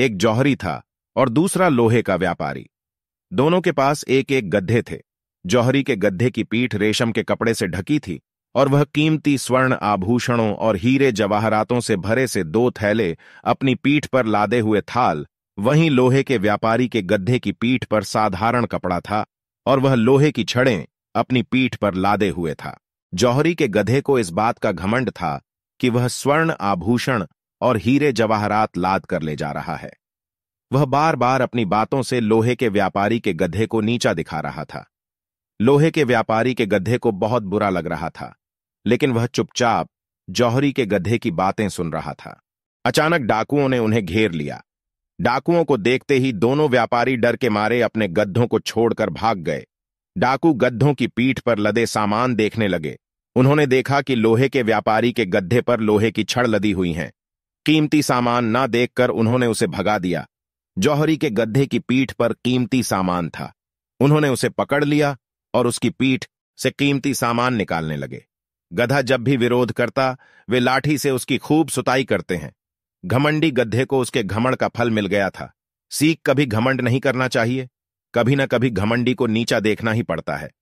एक जौहरी था और दूसरा लोहे का व्यापारी दोनों के पास एक एक गड्ढे थे जौहरी के गड्ढे की पीठ रेशम के कपड़े से ढकी थी और वह कीमती स्वर्ण आभूषणों और हीरे जवाहरातों से भरे से दो थैले अपनी पीठ पर लादे हुए थाल वहीं लोहे के व्यापारी के गड्ढे की पीठ पर साधारण कपड़ा था और वह लोहे की छड़ें अपनी पीठ पर लादे हुए था जौहरी के गधे को इस बात का घमंड था कि वह स्वर्ण आभूषण और हीरे जवाहरात लाद कर ले जा रहा है वह बार बार अपनी बातों से लोहे के व्यापारी के गधे को नीचा दिखा रहा था लोहे के व्यापारी के गधे को बहुत बुरा लग रहा था लेकिन वह चुपचाप जौहरी के गधे की बातें सुन रहा था अचानक डाकुओं ने उन्हें घेर लिया डाकुओं को देखते ही दोनों व्यापारी डर के मारे अपने गद्धों को छोड़कर भाग गए डाकू गद्धों की पीठ पर लदे सामान देखने लगे उन्होंने देखा कि लोहे के व्यापारी के गद्धे पर लोहे की छड़ लदी हुई हैं कीमती सामान ना देखकर उन्होंने उसे भगा दिया जौहरी के गधे की पीठ पर कीमती सामान था उन्होंने उसे पकड़ लिया और उसकी पीठ से कीमती सामान निकालने लगे गधा जब भी विरोध करता वे लाठी से उसकी खूब सुताई करते हैं घमंडी गधे को उसके घमंड का फल मिल गया था सीख कभी घमंड नहीं करना चाहिए कभी न कभी घमंडी को नीचा देखना ही पड़ता है